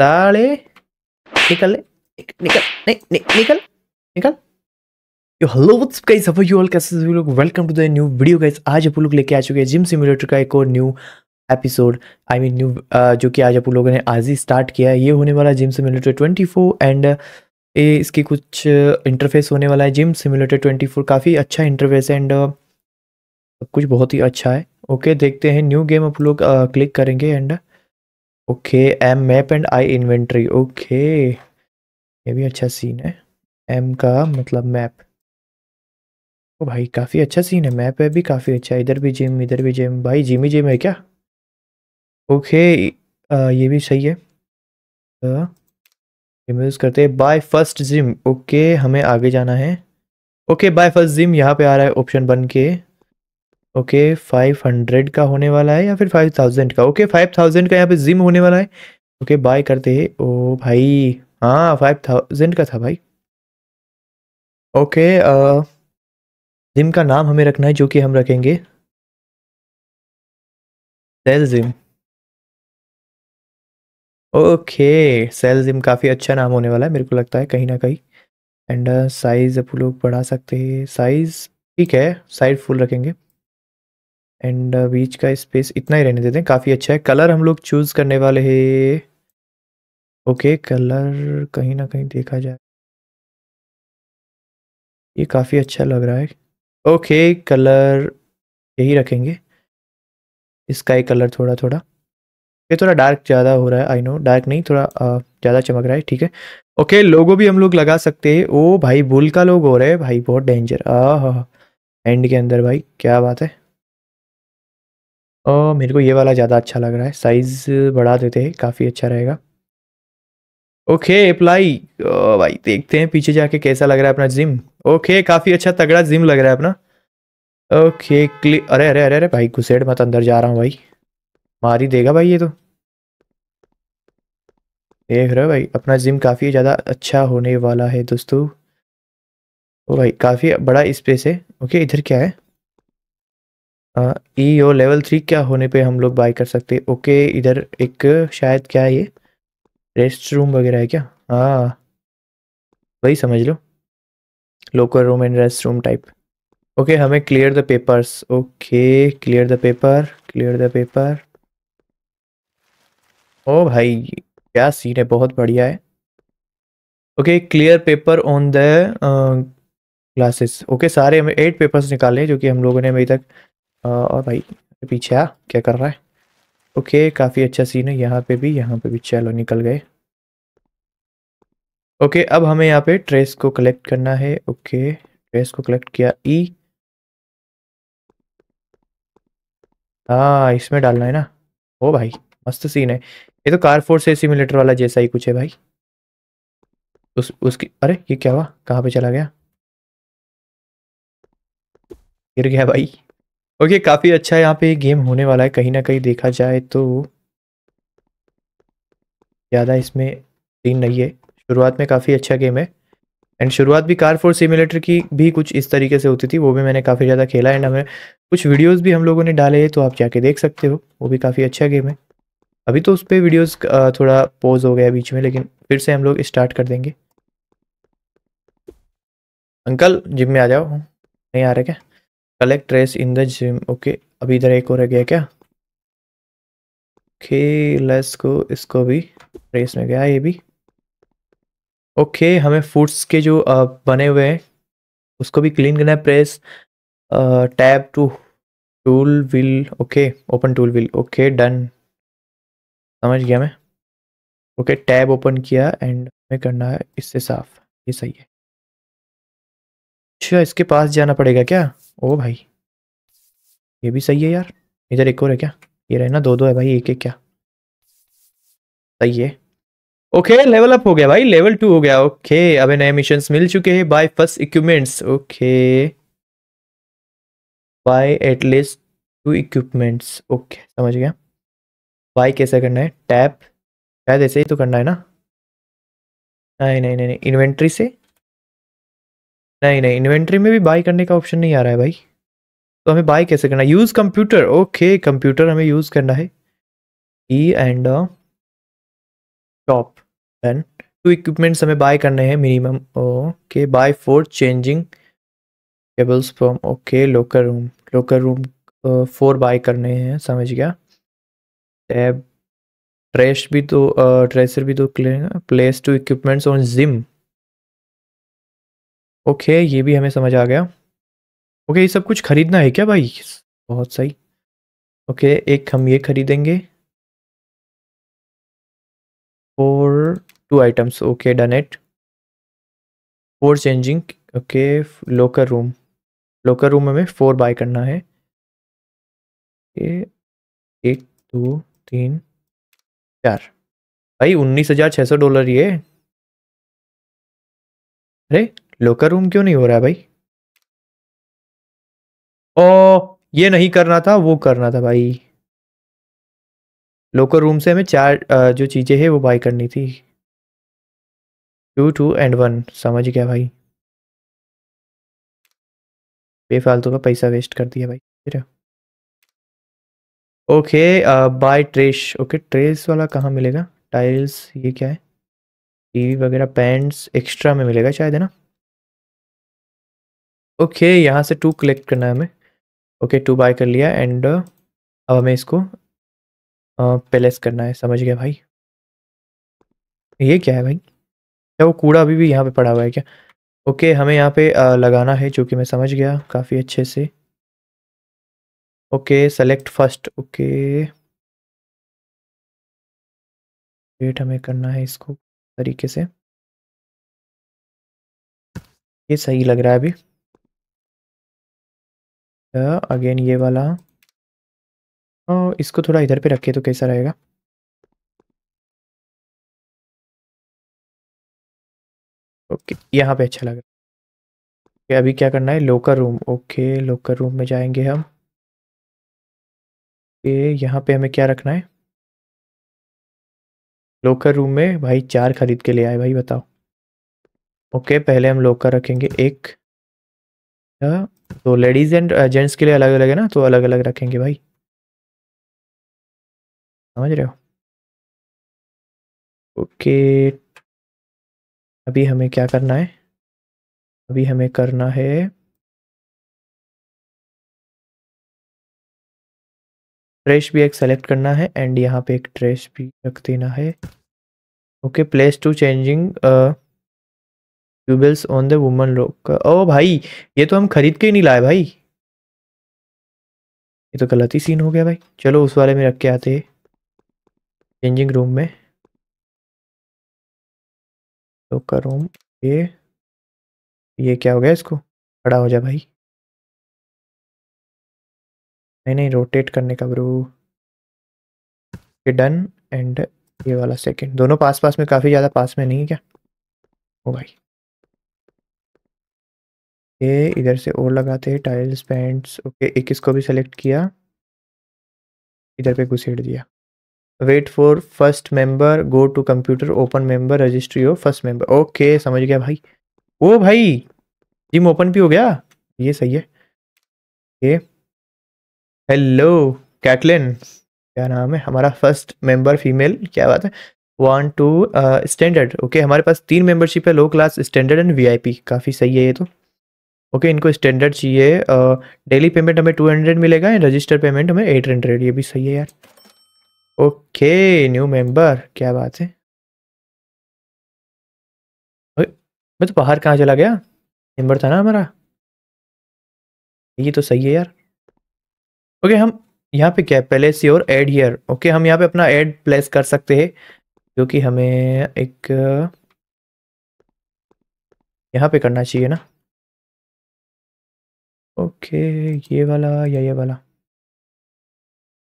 साले निकल ले निकल नहीं नि, निकल निकल yo hello what's guys you all कैसे हो लोग welcome to the new video guys आज आप लोग लेके आ चुके हैं जिम सिम्युलेटर का एक और new episode I mean new जो कि आज आप लोगों ने आज ही स्टार्ट किया है ये होने वाला जिम सिम्युलेटर 24 एंड ये इसकी कुछ इंटरफेस uh, होने वाला है जिम सिम्युलेटर 24 काफ़ी अच्छा इंटरफेस है एंड uh, सब कुछ बहुत ही अच्छा है ओके देखते हैं न्यू गेम आप लोग क्लिक uh, करेंगे and okay M map and I inventory okay ये भी अच्छा सीन है एम का मतलब मैप ओ भाई काफ़ी अच्छा सीन है मैप है भी काफ़ी अच्छा इधर भी जिम इधर भी जिम भाई जिम ही जिम है क्या ओके आ, ये भी सही है यूज़ करते हैं बाय फर्स्ट जिम ओके हमें आगे जाना है ओके बाय फर्स्ट जिम यहाँ पे आ रहा है ऑप्शन बन के ओके फाइव हंड्रेड का होने वाला है या फिर फाइव थाउजेंड का ओके फाइव थाउजेंड का यहाँ पे जिम होने वाला है ओके बाय करते हैं ओ भाई हाँ फाइव थाउजेंड का था भाई ओके जिम का नाम हमें रखना है जो कि हम रखेंगे cell gym okay cell gym काफ़ी अच्छा नाम होने वाला है मेरे को लगता है कहीं ना कहीं एंड साइज़ आप लोग बढ़ा सकते हैं साइज़ ठीक है साइड फुल रखेंगे एंड बीच uh, का स्पेस इतना ही रहने देते हैं काफ़ी अच्छा है कलर हम लोग चूज़ करने वाले हैं ओके कलर कहीं ना कहीं देखा जाए ये काफ़ी अच्छा लग रहा है ओके कलर यही रखेंगे स्काई कलर थोड़ा थोड़ा ये थोड़ा डार्क ज़्यादा हो रहा है आई नो डार्क नहीं थोड़ा uh, ज़्यादा चमक रहा है ठीक है ओके लोगो भी हम लोग लगा सकते हैं ओ भाई बुल का लोग हो रहे हैं भाई बहुत डेंजर आ एंड के अंदर भाई क्या बात है और मेरे को ये वाला ज़्यादा अच्छा लग रहा है साइज़ बढ़ा देते हैं काफ़ी अच्छा रहेगा ओके अप्लाई भाई देखते हैं पीछे जाके कैसा लग रहा है अपना जिम ओके काफ़ी अच्छा तगड़ा जिम लग रहा है अपना ओके क्ली अरे अरे अरे अरे भाई घुसेड़ मत अंदर जा रहा हूँ भाई मार ही देगा भाई ये तो देख रहे हो भाई अपना जिम काफ़ी ज़्यादा अच्छा होने वाला है दोस्तों ओ भाई काफ़ी बड़ा स्पेस है ओके इधर क्या है ई e और लेवल थ्री क्या होने पे हम लोग बाई कर सकते हैं ओके इधर एक शायद क्या है ये रेस्ट रूम वगैरह है क्या हाँ वही समझ लो local room and rest room type okay हमें clear the papers okay clear the paper clear the paper ओ भाई क्या सीन है बहुत बढ़िया है okay clear paper on the classes okay सारे हमें एट पेपर्स निकाले जो कि हम लोगों ने अभी तक और भाई पीछे आ क्या कर रहा है ओके काफ़ी अच्छा सीन है यहाँ पे भी यहाँ पे भी चलो निकल गए ओके अब हमें यहाँ पे ट्रेस को कलेक्ट करना है ओके ट्रेस को कलेक्ट किया ई e। हाँ इसमें डालना है ना ओ भाई मस्त सीन है ये तो कार फोर्स सिमुलेटर वाला जैसा ही कुछ है भाई उस उसकी अरे ये क्या हुआ कहाँ पे चला गया गिर गया भाई ओके काफ़ी अच्छा यहाँ पे गेम होने वाला है कहीं ना कहीं देखा जाए तो ज़्यादा इसमें सीन नहीं है शुरुआत में काफ़ी अच्छा गेम है एंड शुरुआत भी कार फोर सिमुलेटर की भी कुछ इस तरीके से होती थी वो भी मैंने काफ़ी ज़्यादा खेला एंड हमें कुछ वीडियोस भी हम लोगों ने डाले हैं तो आप जाके देख सकते हो वो भी काफ़ी अच्छा गेम है अभी तो उस पर वीडियोज़ थोड़ा पोज हो गया बीच में लेकिन फिर से हम लोग स्टार्ट कर देंगे अंकल जिम में आ जाओ नहीं आ रहे क्या collect race in the gym okay अभी इधर एक और रह गया क्या ओके लेट्स को इसको भी ट्रेस में गया ये भी ओके okay, हमें फूड्स के जो बने हुए हैं उसको भी क्लीन करना है press tab to tool wheel okay open tool wheel okay done समझ गया मैं ओके टैब ओपन किया एंड हमें करना है इससे साफ ये सही है अच्छा इसके पास जाना पड़ेगा क्या ओ भाई ये भी सही है यार इधर एक और है क्या ये रहे ना दो दो है भाई एक एक क्या सही है ओके लेवल अप हो गया भाई लेवल टू हो गया ओके अब नए मिशन मिल चुके हैं buy first equipments okay buy at least two equipments okay समझ गया बाय कैसे करना है टैप शायद ऐसे ही तो करना है ना नहीं नहीं नहीं इन्वेंट्री से नहीं नहीं इन्वेंट्री में भी बाई करने का ऑप्शन नहीं आ रहा है भाई तो हमें बाई कैसे करना यूज़ कंप्यूटर ओके कंप्यूटर हमें यूज़ करना है ई and top then two equipments हमें बाय करने हैं minimum okay buy four changing cables from okay locker room locker room four buy करने हैं समझ गया टैब ट्रेस भी तो ट्रेसर भी तो clear place two equipments on gym okay ये भी हमें समझ आ गया ओके ये सब कुछ खरीदना है क्या भाई बहुत सही ओके एक हम ये खरीदेंगे four two items okay done eight four changing okay locker room locker room हमें फोर बाय करना है ओके एक दो तीन चार भाई उन्नीस हजार छः सौ डॉलर ये अरे लोकर रूम क्यों नहीं हो रहा है भाई ओ ये नहीं करना था वो करना था भाई लोकर रूम से हमें चार जो चीज़ें हैं वो बाई करनी थी टू टू एंड वन समझ गया भाई बेफालतू का पैसा वेस्ट कर दिया भाई okay buy trace okay trace वाला कहाँ मिलेगा टाइल्स ये क्या है टीवी वगैरह पैंट्स एक्स्ट्रा में मिलेगा शायद है ना ओके okay, यहाँ से टू कलेक्ट करना है हमें ओके टू बाय कर लिया एंड uh, अब हमें इसको पैलेस uh, करना है समझ गया भाई ये क्या है भाई क्या वो कूड़ा अभी भी यहाँ पे पड़ा हुआ है क्या ओके okay, हमें यहाँ पे uh, लगाना है जो कि मैं समझ गया काफ़ी अच्छे से okay select first okay wait हमें करना है इसको तरीके से ये सही लग रहा है अभी अगेन ये वाला और इसको थोड़ा इधर पे रखे तो कैसा रहेगा ओके यहाँ पे अच्छा लग रहा है अभी क्या करना है locker room okay locker room में जाएंगे हम ये यहाँ पे हमें क्या रखना है लोकर रूम में भाई चार खरीद के ले आए भाई बताओ ओके पहले हम लोकर रखेंगे एक तो लेडीज़ एंड जेंट्स के लिए अलग अलग है ना तो अलग अलग रखेंगे भाई समझ रहे हो ओके अभी हमें क्या करना है अभी हमें करना है ट्रेश भी एक सेलेक्ट करना है एंड यहाँ पे एक ट्रेश भी रख देना है okay place two changing tables on the women lock ओ भाई ये तो हम खरीद के ही नहीं लाए भाई ये तो गलत ही सीन हो गया भाई चलो उस वाले में रख के आते हैं चेंजिंग रूम में तो करूँ रूम ये ये क्या हो गया इसको खड़ा हो जा भाई नहीं नहीं रोटेट करने का ब्रो ये डन एंड ये वाला सेकंड दोनों पास पास में काफ़ी ज़्यादा पास में नहीं है क्या ओ भाई ओके इधर से और लगाते हैं टाइल्स पेंट्स ओके एक इसको भी सेलेक्ट किया इधर पे घुसेड़ दिया wait for first member go to computer open member registry of first member okay समझ गया भाई ओ भाई जिम ओपन भी हो गया ये सही है ओके हेलो कैटलिन क्या नाम है हमारा फर्स्ट मेंबर फीमेल क्या बात है वन टू स्टैंडर्ड ओके हमारे पास तीन मेंबरशिप है low class standard and VIP काफ़ी सही है ये तो ओके इनको स्टैंडर्ड चाहिए डेली पेमेंट हमें टू हंड्रेड मिलेगा एंड रजिस्टर पेमेंट हमें एट हंड्रेड ये भी सही है यार ओके न्यू मेंबर क्या बात है मैं तो बाहर कहाँ चला गया मेंबर था ना हमारा ये तो सही है यार ओके हम यहाँ पे क्या है see your ad here okay हम यहाँ पे अपना एड प्लेस कर सकते हैं क्योंकि हमें एक यहाँ पे करना चाहिए ना ओके ये वाला या ये वाला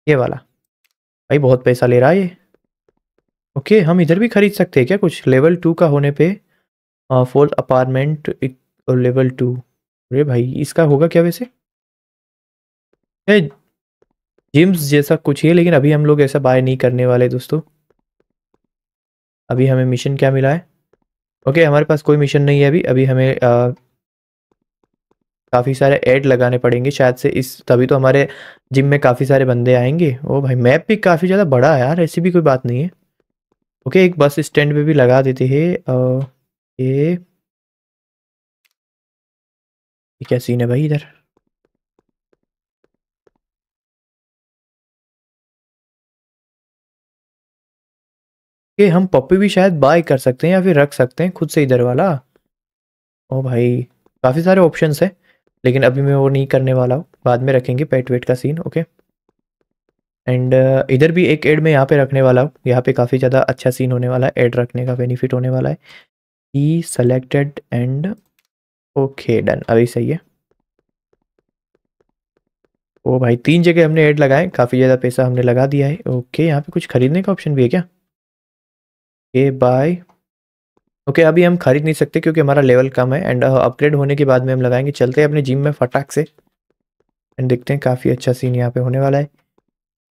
ये वाला भाई बहुत पैसा ले रहा है ये ओके हम इधर भी खरीद सकते हैं क्या कुछ लेवल टू का होने पे फोर्थ अपार्टमेंट और लेवल टू अरे भाई इसका होगा क्या वैसे जिम्स जैसा कुछ है लेकिन अभी हम लोग ऐसा बाय नहीं करने वाले दोस्तों अभी हमें मिशन क्या मिला है ओके हमारे पास कोई मिशन नहीं है अभी अभी हमें काफ़ी सारे ऐड लगाने पड़ेंगे शायद से इस तभी तो हमारे जिम में काफ़ी सारे बंदे आएंगे ओ भाई मैप भी काफ़ी ज़्यादा बड़ा है यार ऐसी भी कोई बात नहीं है ओके एक बस स्टैंड पे भी लगा देते हैं ये क्या सीन है भाई इधर कि हम पप्पी भी शायद बाय कर सकते हैं या फिर रख सकते हैं खुद से इधर वाला ओ भाई काफ़ी सारे ऑप्शंस हैं लेकिन अभी मैं वो नहीं करने वाला हूँ बाद में रखेंगे पेट वेट का सीन ओके एंड uh, इधर भी एक एड में यहाँ पे रखने वाला हूँ यहाँ पे काफ़ी ज़्यादा अच्छा सीन होने वाला है एड रखने का बेनिफिट होने वाला है ई सेलेक्टेड एंड ओके डन अभी सही है ओ भाई तीन जगह हमने ऐड लगाए काफ़ी ज़्यादा पैसा हमने लगा दिया है ओके यहाँ पे कुछ ख़रीदने का ऑप्शन भी है क्या ए बाय ओके okay, अभी हम खरीद नहीं सकते क्योंकि हमारा लेवल कम है एंड अपग्रेड uh, होने के बाद में हम लगाएंगे चलते हैं अपने जिम में फटाक से एंड देखते हैं काफ़ी अच्छा सीन यहाँ पे होने वाला है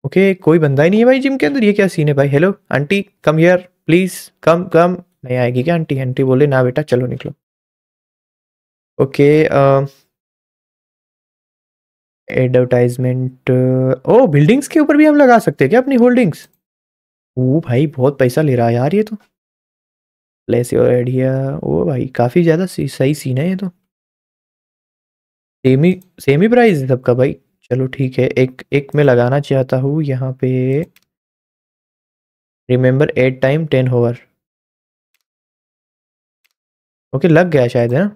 ओके okay, कोई बंदा ही नहीं है भाई जिम के अंदर ये क्या सीन है भाई hello aunty come here please come come नहीं आएगी क्या आंटी आंटी बोले ना बेटा चलो निकलो ओके एडवर्टाइजमेंट ओ बिल्डिंग्स के ऊपर भी हम लगा सकते हैं क्या अपनी होल्डिंग्स ओ भाई बहुत पैसा ले रहा है यार ये तो प्लेस योर आइडिया ओ भाई काफ़ी ज़्यादा सही सीन है ये तो सेम ही सेम ही प्राइस है सबका भाई चलो ठीक है एक एक में लगाना चाहता हूँ यहाँ पे remember at time ten hover okay लग गया शायद है ना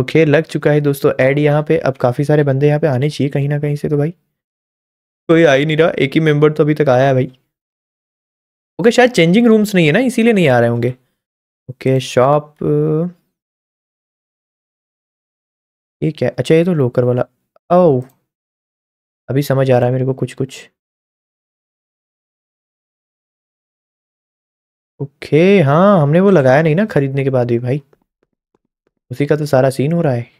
ओके लग चुका है दोस्तों ऐड यहाँ पे अब काफ़ी सारे बंदे यहाँ पे आने चाहिए कहीं ना कहीं से तो भाई कोई आ ही नहीं रहा एक ही मेंबर तो अभी तक आया है भाई ओके शायद चेंजिंग रूम्स नहीं है ना इसीलिए नहीं आ रहे होंगे ओके शॉप ये क्या अच्छा ये तो लोकर वाला ओ oh, अभी समझ आ रहा है मेरे को कुछ कुछ ओके हाँ हमने वो लगाया नहीं ना खरीदने के बाद भी भाई उसी का तो सारा सीन हो रहा है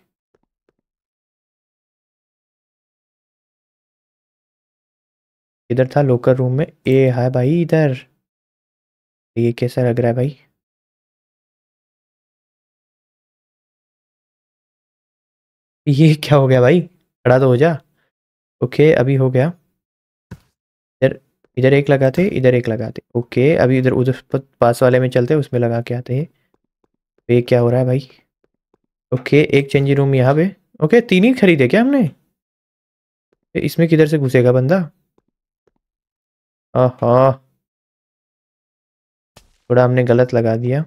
इधर था लोकर रूम में ए हाय भाई इधर तो ये कैसा लग रहा है भाई? ये क्या हो गया भाई? खड़ा तो हो जा। ओके अभी हो गया। इधर इधर एक लगाते, इधर एक लगाते। ओके अभी इधर उधर पास वाले में चलते उसमें लगा के आते हैं। तो ये क्या हो रहा है भाई? ओके एक चेंजिंग रूम यहाँ पे। ओके तीन ही खरीदे क्या हमने? इसमें किधर से घुसेगा बंदा? हाँ थोड़ा हमने गलत लगा दिया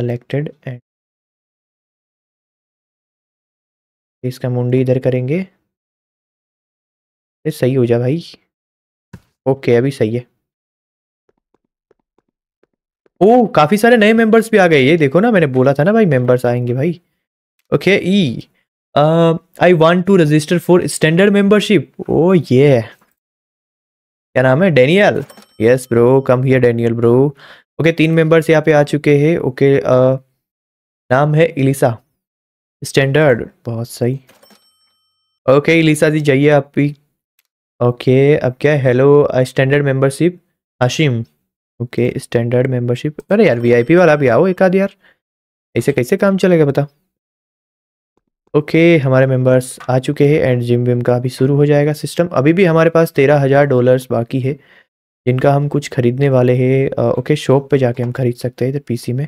सेलेक्टेड एंड इसका मुंडी इधर करेंगे ये सही हो जा भाई ओके अभी सही है ओ काफ़ी सारे नए मेंबर्स भी आ गए ये देखो ना मैंने बोला था ना भाई मेंबर्स आएंगे भाई ओके ई I want to register for standard membership ओ ये क्या नाम है Daniel yes bro come here Daniel bro okay तीन मेंबर्स यहाँ पे आ चुके हैं ओके uh, नाम है इलिसा स्टैंडर्ड बहुत सही ओके इलिसा जी जाइए आप भी ओके अब क्या hello standard membership Ashim okay standard membership अरे यार वीआईपी वाला भी आओ एक आध यार ऐसे कैसे काम चलेगा बता ओके okay, हमारे मेंबर्स आ चुके हैं एंड जिम विम का भी शुरू हो जाएगा सिस्टम अभी भी हमारे पास तेरह हज़ार डॉलर्स बाकी है जिनका हम कुछ ख़रीदने वाले हैं ओके शॉप पे जाके हम ख़रीद सकते हैं इधर पीसी में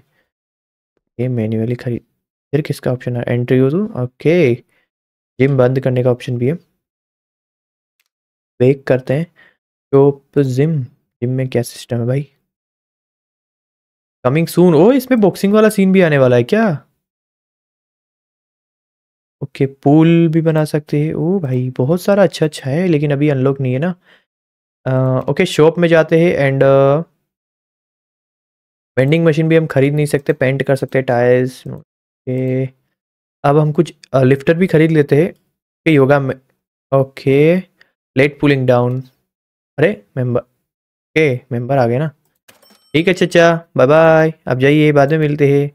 ये मैन्युअली खरीद फिर किसका ऑप्शन है एंट्री हो तो ओके जिम बंद करने का ऑप्शन भी है वेक करते हैं शॉप जिम जिम में क्या सिस्टम है भाई कमिंग सून ओ इसमें बॉक्सिंग वाला सीन भी आने वाला है क्या ओके पूल भी बना सकते हैं ओ भाई बहुत सारा अच्छा अच्छा है लेकिन अभी अनलॉक नहीं है ना ओके शॉप में जाते हैं एंड वेंडिंग मशीन भी हम खरीद नहीं सकते पेंट कर सकते टायर्स ओके अब हम कुछ लिफ्टर भी खरीद लेते हैं ओके योगा में ओके लेट पुलिंग डाउन अरे मेंबर ओके मेंबर आ गए ना ठीक है चाचा बाय बाय आप जाइए बाद में मिलते हैं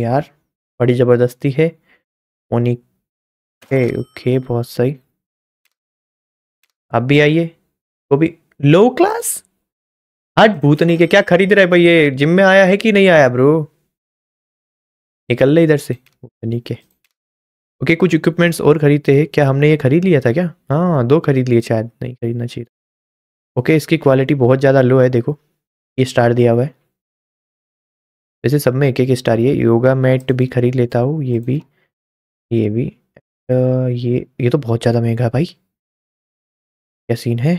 यार बड़ी ज़बरदस्ती है ओनी है ओके बहुत सही आप भी आइए वो भी लो क्लास हट भूतनी के क्या खरीद रहे भाई ये जिम में आया है कि नहीं आया ब्रो निकल ले इधर से भूतनी के ओके कुछ इक्विपमेंट्स और खरीदते हैं क्या हमने ये खरीद लिया था क्या हाँ दो खरीद लिए शायद नहीं खरीदना चाहिए ओके इसकी क्वालिटी बहुत ज़्यादा लो है देखो ये स्टार दिया हुआ है वैसे सब में एक एक स्टार ये योगा मैट भी खरीद लेता हूँ ये भी ये भी आ, ये ये तो बहुत ज़्यादा महंगा है भाई क्या सीन है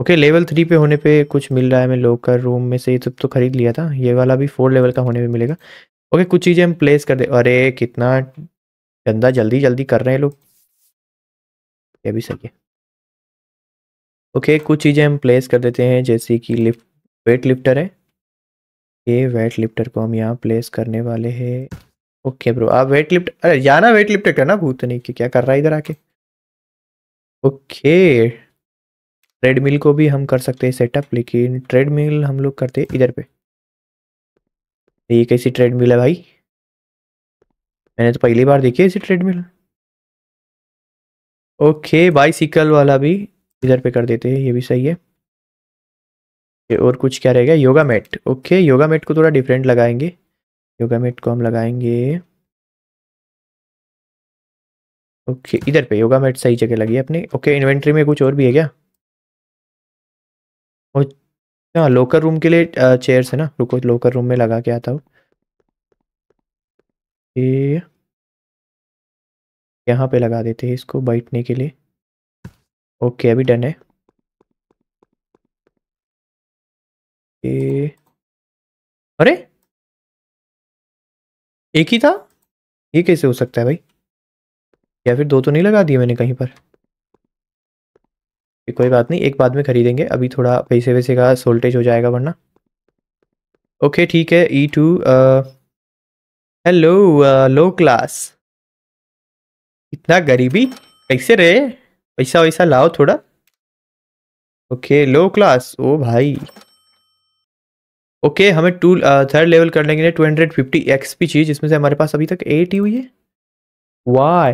ओके लेवल थ्री पे होने पे कुछ मिल रहा है मैं लोकर रूम में से ये सब तो खरीद लिया था ये वाला भी फोर लेवल का होने पे मिलेगा ओके कुछ चीज़ें हम प्लेस कर दे अरे कितना गंदा जल्दी जल्दी कर रहे हैं लोग ये भी सही है ओके कुछ चीज़ें हम प्लेस कर देते हैं जैसे कि लिफ्ट वेट लिफ्टर है ये वेट लिफ्टर को हम यहाँ प्लेस करने वाले हैं ओके ब्रो आप वेट लिफ्ट अरे जाना वेट लिफ्टर करना भूत नहीं कि क्या कर रहा है इधर आके ओके ट्रेडमिल को भी हम कर सकते हैं सेटअप लेकिन ट्रेडमिल हम लोग करते हैं इधर पे ये कैसी ट्रेडमिल है भाई मैंने तो पहली बार देखी है ऐसी ट्रेडमिल ओके बाईसिकल वाला भी इधर पे कर देते हैं ये भी सही है और कुछ क्या रहेगा yoga mat okay yoga mat को थोड़ा डिफरेंट लगाएंगे योगा मेट को हम लगाएंगे ओके इधर पे योगा मेट सही जगह लगी है अपनी ओके इन्वेंट्री में कुछ और भी है क्या हाँ लोकर रूम के लिए चेयर्स है ना रुको लोकर रूम में लगा के आता हूँ यहाँ पे लगा देते हैं इसको बैठने के लिए ओके अभी डन है अरे एक ही था ये कैसे हो सकता है भाई या फिर दो तो नहीं लगा दिए मैंने कहीं पर कोई बात नहीं एक बाद में खरीदेंगे अभी थोड़ा पैसे वैसे का सोल्टेज हो जाएगा वरना ओके ठीक है ई टू हेलो लो क्लास इतना गरीबी कैसे रहे पैसा वैसा लाओ थोड़ा ओके लो क्लास ओ भाई ओके okay, हमें टू थर्ड लेवल करने के लिए two hundred fifty X P चाहिए जिसमें से हमारे पास अभी तक एट ही हुई है वाई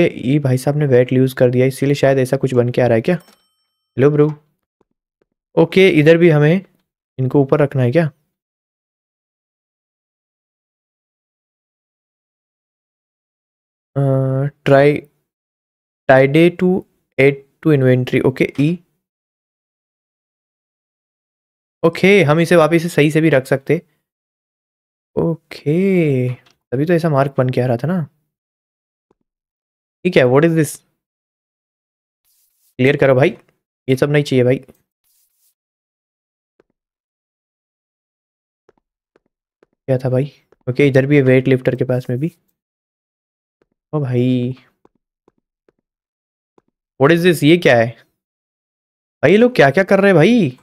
ओके ये भाई साहब ने वेट लूज़ कर दिया इसीलिए शायद ऐसा कुछ बन के आ रहा है क्या हेलो ब्रो ओके इधर भी हमें इनको ऊपर रखना है क्या try tidy to at to inventory okay ई ओके हम इसे वापस सही से भी रख सकते ओके तभी तो ऐसा मार्क बन के आ रहा था ना ठीक है व्हाट इज दिस क्लियर करो भाई ये सब नहीं चाहिए भाई क्या था भाई ओके इधर भी है वेट लिफ्टर के पास में भी ओ भाई व्हाट इज दिस ये क्या है भाई ये लोग क्या क्या कर रहे हैं भाई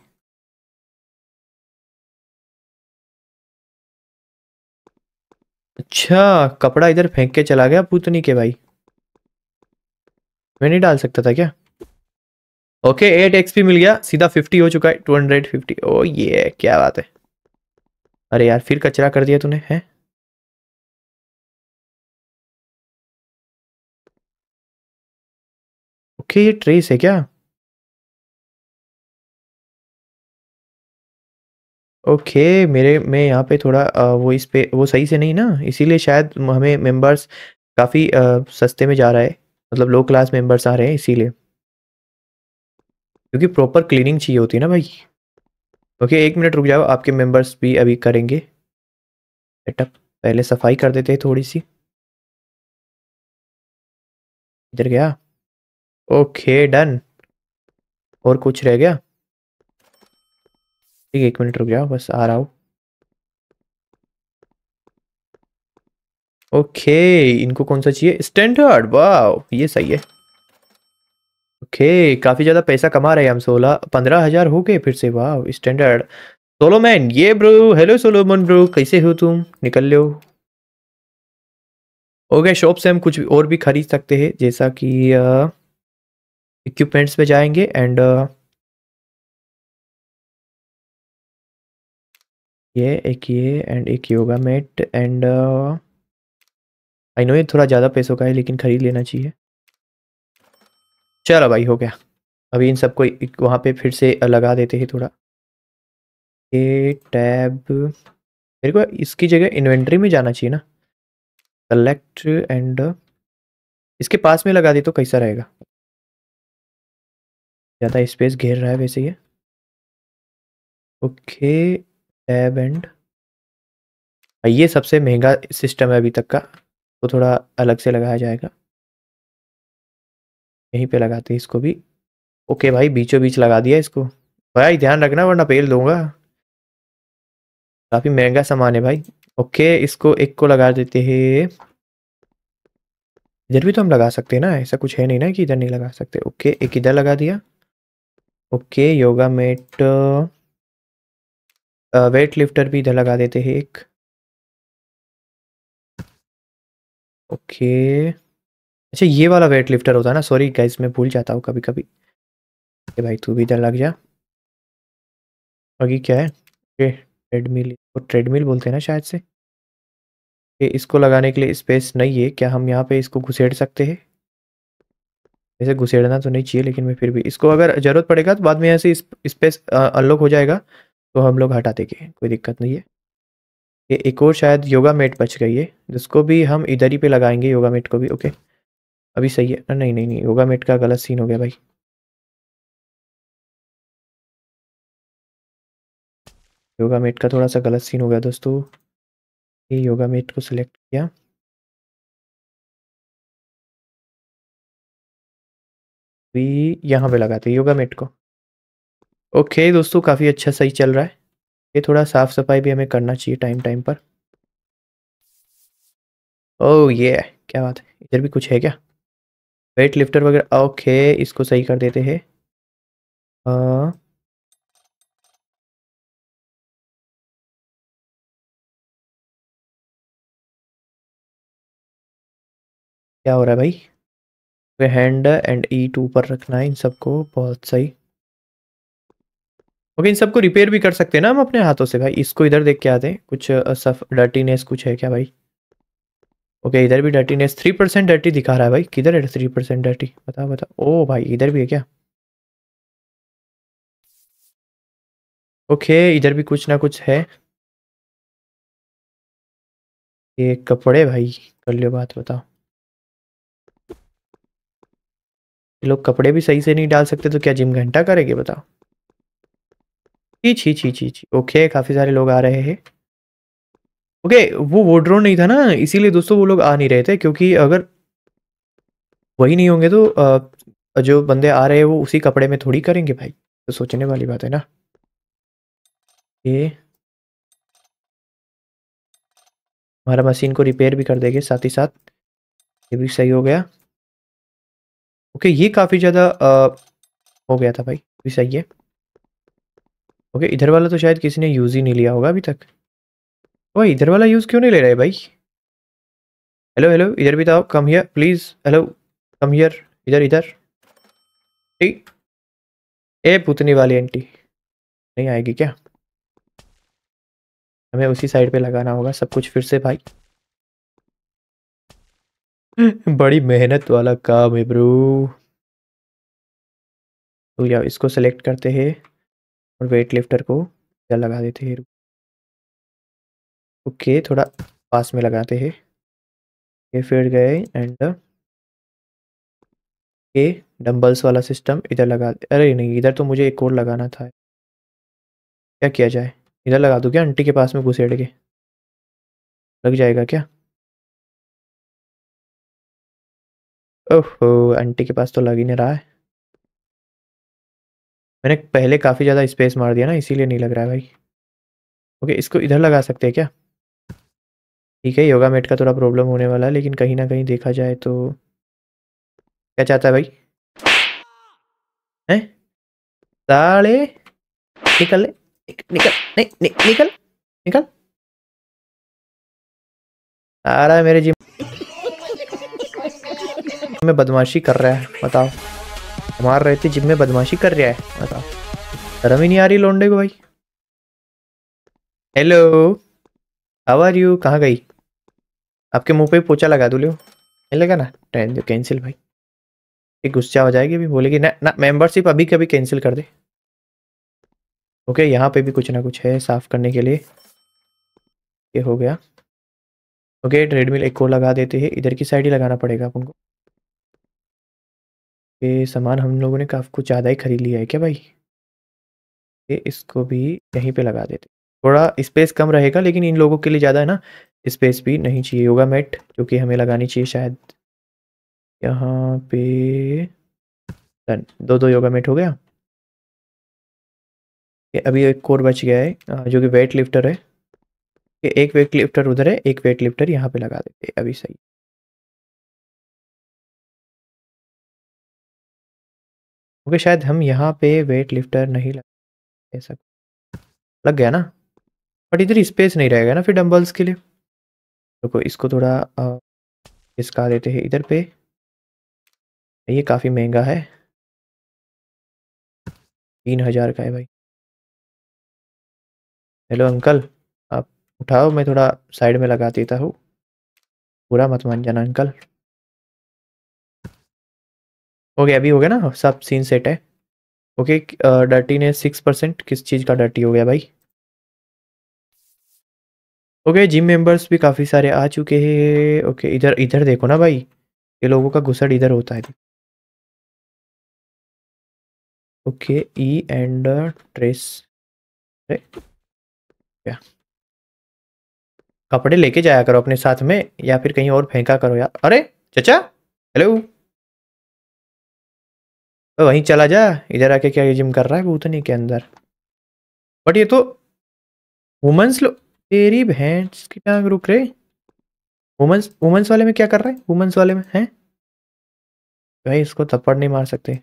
अच्छा कपड़ा इधर फेंक के चला गया पूतनी के भाई मैं नहीं डाल सकता था क्या ओके एट एक्सपी मिल गया सीधा फिफ्टी हो चुका है टू हंड्रेड फिफ्टी ओ ये क्या बात है अरे यार फिर कचरा कर दिया तूने है ओके ये ट्रेस है क्या ओके मेरे मैं यहाँ पे थोड़ा वो इस पे वो सही से नहीं ना इसीलिए शायद हमें मेंबर्स काफ़ी सस्ते में जा रहा है मतलब लो क्लास मेंबर्स आ रहे हैं इसीलिए क्योंकि प्रॉपर क्लीनिंग चाहिए होती है ना भाई ओके एक मिनट रुक जाओ आपके मेंबर्स भी अभी करेंगे सेटअप पहले सफाई कर देते हैं थोड़ी सी इधर गया ओके डन और कुछ रह गया ठीक है एक मिनट रुक जाओ बस आ रहा हूँ ओके इनको कौन सा चाहिए स्टैंडर्ड वाह ये सही है ओके काफ़ी ज़्यादा पैसा कमा रहे हैं हम सोलह पंद्रह हज़ार हो गए फिर से वाह स्टैंडर्ड सोलोमैन ये ब्रो हेलो सोलोमैन ब्रो कैसे हो तुम निकल लो हो गया शॉप से हम कुछ और भी खरीद सकते हैं जैसा कि इक्विपमेंट्स uh, पे जाएंगे एंड ये एक ये एंड एक yoga mat and I know ये थोड़ा ज़्यादा पैसों का है लेकिन ख़रीद लेना चाहिए चलो भाई हो गया अभी इन सबको वहाँ पे फिर से लगा देते हैं थोड़ा ये टैब मेरे को इसकी जगह इन्वेंट्री में जाना चाहिए ना सेलेक्ट एंड इसके पास में लगा दे तो कैसा रहेगा ज़्यादा स्पेस घेर रहा है वैसे ये ओके टैब एंड हाँ, ये सबसे महंगा सिस्टम है अभी तक का वो तो थोड़ा अलग से लगाया जाएगा यहीं पे लगाते हैं इसको भी ओके भाई बीचों बीच लगा दिया इसको भाई ध्यान रखना वरना पेल दूंगा काफ़ी महंगा सामान है भाई ओके इसको एक को लगा देते हैं इधर भी तो हम लगा सकते हैं ना ऐसा कुछ है नहीं ना कि इधर नहीं लगा सकते ओके एक इधर लगा दिया okay yoga mat weight lifter भी इधर लगा देते हैं एक ओके अच्छा ये वाला वेट लिफ्टर होता है ना सॉरी गाइस मैं भूल जाता हूँ कभी कभी ओके भाई तू भी इधर लग जा आगे क्या है ओके ट्रेडमिल वो ट्रेडमिल बोलते हैं ना शायद से कि इसको लगाने के लिए स्पेस नहीं है क्या हम यहाँ पे इसको घुसेड़ सकते हैं वैसे घुसेड़ना तो नहीं चाहिए लेकिन मैं फिर भी इसको अगर ज़रूरत पड़ेगा तो बाद में यहाँ से स्पेस अनलॉक हो जाएगा तो हम लोग हटा देंगे कोई दिक्कत नहीं है ये एक और शायद योगा मेट बच गई है जिसको भी हम इधर ही पे लगाएंगे योगा मेट को भी ओके अभी सही है नहीं नहीं नहीं योगा मेट का गलत सीन हो गया भाई योगा मेट का थोड़ा सा गलत सीन हो गया दोस्तों ये योगा मेट को सिलेक्ट किया भी यहाँ पे लगाते योगा मेट को ओके दोस्तों काफ़ी अच्छा सही चल रहा है ये थोड़ा साफ़ सफाई भी हमें करना चाहिए टाइम टाइम पर ओह oh, ये क्या बात है इधर भी कुछ है क्या वेट लिफ्टर वगैरह ओके इसको सही कर देते हैं हाँ। क्या हो रहा है भाई हैंड एंड ई टू पर रखना है इन सबको बहुत सही ओके इन सबको रिपेयर भी कर सकते हैं ना हम अपने हाथों से भाई इसको इधर देख के आते हैं कुछ सफ डर्टीनेस कुछ है क्या भाई ओके okay, इधर भी डर्टीनेस थ्री परसेंट डर्टी दिखा रहा है भाई किधर है थ्री परसेंट डर्टी बताओ बताओ ओ भाई इधर भी है क्या ओके okay, इधर भी कुछ ना कुछ है ये कपड़े भाई कर लियो बात बताओ ये लोग कपड़े भी सही से नहीं डाल सकते तो क्या जिम घंटा करेंगे बताओ छी छी छी छी छी ओके काफ़ी सारे लोग आ रहे हैं ओके वो वोड्रोन नहीं था ना इसीलिए दोस्तों वो लोग आ नहीं रहे थे क्योंकि अगर वही नहीं होंगे तो आ, जो बंदे आ रहे हैं वो उसी कपड़े में थोड़ी करेंगे भाई तो सोचने वाली बात है ना ये हमारा मशीन को रिपेयर भी कर देंगे साथ ही साथ ये भी सही हो गया ओके ये काफ़ी ज़्यादा हो गया था भाई भी सही है ओके इधर वाला तो शायद किसी ने यूज़ ही नहीं लिया होगा अभी तक वही इधर वाला यूज़ क्यों नहीं ले रहा है भाई हेलो हेलो इधर भी तो आओ come here please hello come here इधर इधर ठीक ए पुतनी वाली एंटी नहीं आएगी क्या हमें उसी साइड पे लगाना होगा सब कुछ फिर से भाई बड़ी मेहनत वाला काम है ब्रू तो या इसको सेलेक्ट करते हैं और वेट लिफ्टर को लगा देते हैं ओके थोड़ा पास में लगाते हैं ये फिर गए एंड ये डंबल्स वाला सिस्टम इधर लगा अरे नहीं इधर तो मुझे एक और लगाना था क्या किया जाए इधर लगा दूँ क्या आंटी के पास में घुसेड़ के लग जाएगा क्या ओहो आंटी के पास तो लग ही नहीं रहा है मैंने पहले काफ़ी ज़्यादा स्पेस मार दिया ना इसीलिए नहीं लग रहा है भाई ओके इसको इधर लगा सकते हैं क्या ठीक है योगा मेट का थोड़ा प्रॉब्लम होने वाला है लेकिन कहीं ना कहीं देखा जाए तो क्या चाहता है भाई हैं साले निकल ले निकल नहीं निकल निकल आ रहा है मेरे जिम में बदमाशी कर रहा है बताओ मार रहे थे जिम में बदमाशी कर रहा है बताओ शर्म ही नहीं आ रही लोंडे को भाई हेलो हाउ आर यू कहाँ गई आपके मुंह पे पोचा लगा दो लो नहीं लगा ना ट्रेन दो कैंसिल भाई एक गुस्सा हो जाएगी अभी बोलेगी ना ना मेंबरशिप अभी कभी कैंसिल कर दे ओके यहाँ पे भी कुछ ना कुछ है साफ करने के लिए ये हो गया ओके ट्रेडमिल एक को लगा देते हैं इधर की साइड ही लगाना पड़ेगा उनको ये सामान हम लोगों ने काफ़ी कुछ ज़्यादा ही खरीद लिया है क्या भाई ये इसको भी यहीं पे लगा देते थोड़ा स्पेस कम रहेगा लेकिन इन लोगों के लिए ज़्यादा है ना स्पेस भी नहीं चाहिए योगा मेट जो कि हमें लगानी चाहिए शायद यहाँ पे डन दो दो योगा मेट हो गया ये अभी एक कोर बच गया है जो कि वेट लिफ्टर है एक वेट लिफ्टर उधर है एक वेट लिफ्टर यहाँ पे लगा देते अभी सही क्योंकि शायद हम यहाँ पे वेट लिफ्टर नहीं लग ऐसा लग गया ना बट इधर स्पेस नहीं रहेगा ना फिर डम्बल्स के लिए देखो तो इसको थोड़ा इसका देते हैं इधर पे ये काफ़ी महंगा है तीन हज़ार का है भाई हेलो अंकल आप उठाओ मैं थोड़ा साइड में लगा देता हूँ पूरा मत मान जाना अंकल ओके अभी हो गया ना सब सीन सेट है ओके डर्टी uh, ने सिक्स परसेंट किस चीज़ का डर्टी हो गया भाई ओके जिम मेंबर्स भी काफ़ी सारे आ चुके हैं ओके इधर इधर देखो ना भाई ये लोगों का घुसड़ इधर होता है ओके ई एंड ट्रेस क्या कपड़े लेके जाया करो अपने साथ में या फिर कहीं और फेंका करो यार अरे चचा हेलो वहीं चला जा इधर आके क्या ये जिम कर रहा है भूतनी के अंदर बट ये तो वुमेंस लो तेरी भैंस की टांग रुक रहे वुमेंस वुमेंस वाले में क्या कर रहा है वुमेंस वाले में हैं भाई इसको थप्पड़ नहीं मार सकते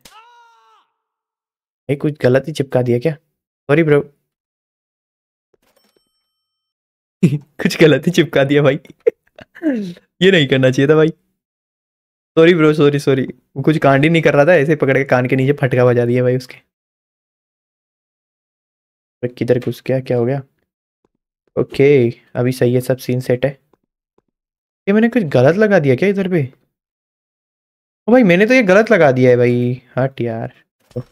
भाई कुछ गलत ही चिपका दिया क्या सॉरी ब्रो कुछ गलत ही चिपका दिया भाई ये नहीं करना चाहिए था भाई सॉरी ब्रो सॉरी सॉरी वो कुछ कांड ही नहीं कर रहा था ऐसे पकड़ के कान के नीचे फटका बजा दिया भाई उसके किधर घुस गया क्या हो गया ओके अभी सही है सब सीन सेट है ये मैंने कुछ गलत लगा दिया क्या इधर पे ओ भाई मैंने तो ये गलत लगा दिया है भाई हट यार तो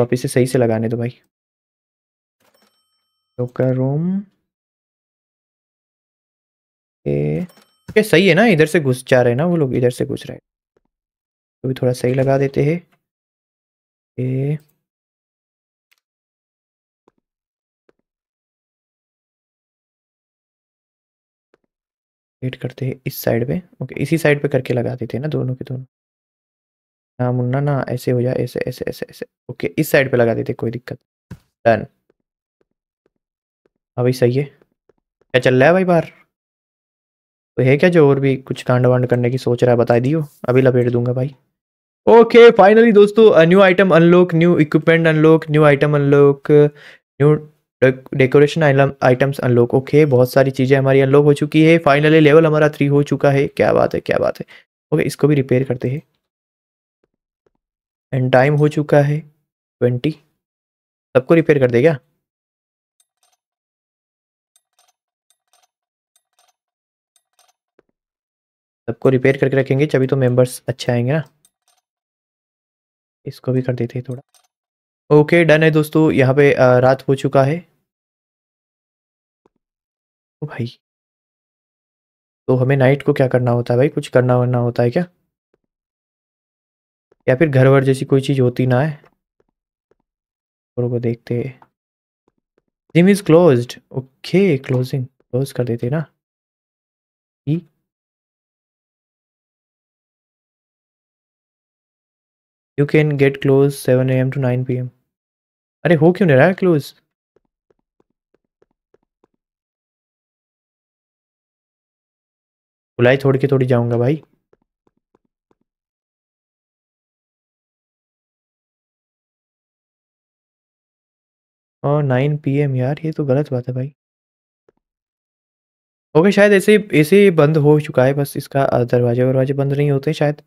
आप इसे सही से लगाने दो भाई रूम ए ये सही है ना इधर से घुस जा रहे हैं ना वो लोग इधर से घुस रहे तो भी थोड़ा सही लगा देते हैं ये वेट करते हैं इस साइड पे ओके इसी साइड पे करके लगा देते हैं ना दोनों के दोनों ना मुन्ना ना ऐसे हो जाए ऐसे ऐसे ऐसे ऐसे ओके इस साइड पे लगा देते कोई दिक्कत डन अभी सही है क्या चल रहा है भाई बाहर तो है क्या जो और भी कुछ कांड वांड करने की सोच रहा है बता दियो अभी लपेट दूंगा भाई ओके फाइनली दोस्तों new item unlock new equipment unlock new item unlock new decoration items unlock okay बहुत सारी चीज़ें हमारी अनलॉक हो चुकी है फाइनली लेवल हमारा थ्री हो चुका है क्या बात है क्या बात है ओके इसको भी रिपेयर करते हैं एंड टाइम हो चुका है ट्वेंटी सबको रिपेयर कर देगा सबको रिपेयर करके रखेंगे तभी तो मेंबर्स अच्छे आएंगे ना इसको भी कर देते हैं थोड़ा ओके डन है दोस्तों यहाँ पे रात हो चुका है ओ भाई तो हमें नाइट को क्या करना होता है भाई कुछ करना वरना होता है क्या या फिर घर वर जैसी कोई चीज़ होती ना है को देखते gym is closed okay closing close कर देते ना ठीक you can get close seven A M two nine P M अरे हो क्यों नहीं रहा है क्लोज बुलाई छोड़ के थोड़ी जाऊंगा भाई और नाइन पी एम यार ये तो गलत बात है भाई ओके शायद ऐसे ऐसे बंद हो चुका है बस इसका दरवाजे वरवाजे बंद नहीं होते शायद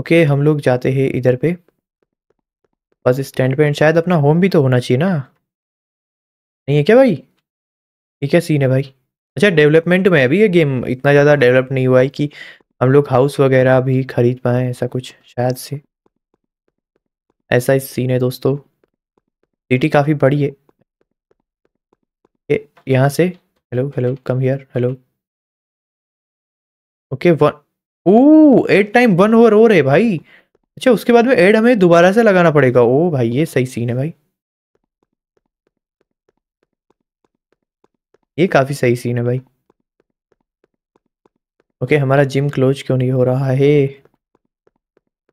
ओके हम लोग जाते हैं इधर पे बस स्टैंड पे एंड शायद अपना होम भी तो होना चाहिए ना नहीं है क्या भाई ये क्या सीन है भाई अच्छा डेवलपमेंट में अभी ये गेम इतना ज़्यादा डेवलप नहीं हुआ है कि हम लोग हाउस वगैरह भी खरीद पाएँ ऐसा कुछ शायद से ऐसा ही सीन है दोस्तों सिटी काफ़ी बड़ी है यहाँ से hello hello come here hello okay one ओ एड टाइम वन ओवर ओवर है भाई अच्छा उसके बाद में एड हमें दोबारा से लगाना पड़ेगा ओ भाई ये सही सीन है भाई ये काफ़ी सही सीन है भाई ओके हमारा जिम क्लोज क्यों नहीं हो रहा है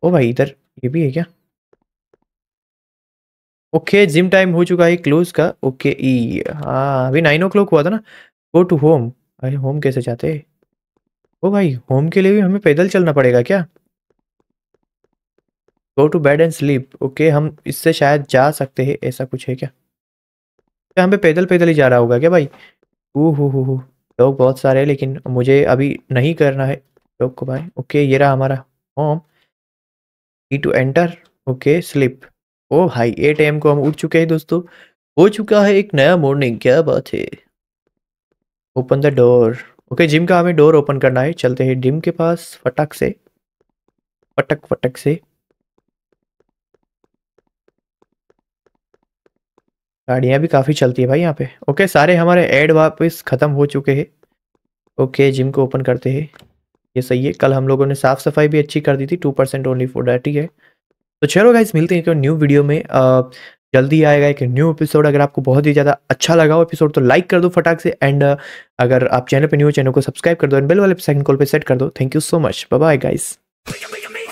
ओ भाई इधर ये भी है क्या ओके जिम टाइम हो चुका है क्लोज का ओके ई हाँ अभी नाइन ओ क्लॉक हुआ था ना गो टू होम अरे होम कैसे जाते हैं ओ भाई होम के लिए भी हमें पैदल चलना पड़ेगा क्या go to bed and sleep okay हम इससे शायद जा सकते हैं ऐसा कुछ है क्या क्या हमें पैदल पैदल ही जा रहा होगा क्या भाई ओ हो हो हो लोग बहुत सारे हैं लेकिन मुझे अभी नहीं करना है लोग को भाई ओके ये रहा हमारा होम ई टू एंटर ओके स्लिप ओ भाई ए टाइम को हम उठ चुके हैं दोस्तों हो चुका है एक नया मॉर्निंग क्या बात है open the door okay gym का हमें डोर ओपन करना है चलते हैं जिम के पास फटक से फटक फटक से गाड़ियाँ भी काफ़ी चलती है भाई यहाँ पे ओके सारे हमारे ऐड वापस ख़त्म हो चुके हैं ओके जिम को ओपन करते हैं ये सही है कल हम लोगों ने साफ़ सफाई भी अच्छी कर दी थी two percent only for that है तो चलो गाइज मिलते हैं एक न्यू वीडियो में आ, जल्दी आएगा एक न्यू एपिसोड अगर आपको बहुत ही ज़्यादा अच्छा लगा हो एपिसोड तो लाइक कर दो फटाक से एंड uh, अगर आप चैनल पर न्यू चैनल को सब्सक्राइब कर दो एंड बेल वाले सेकंड कॉल पर सेट कर दो thank you so much bye guys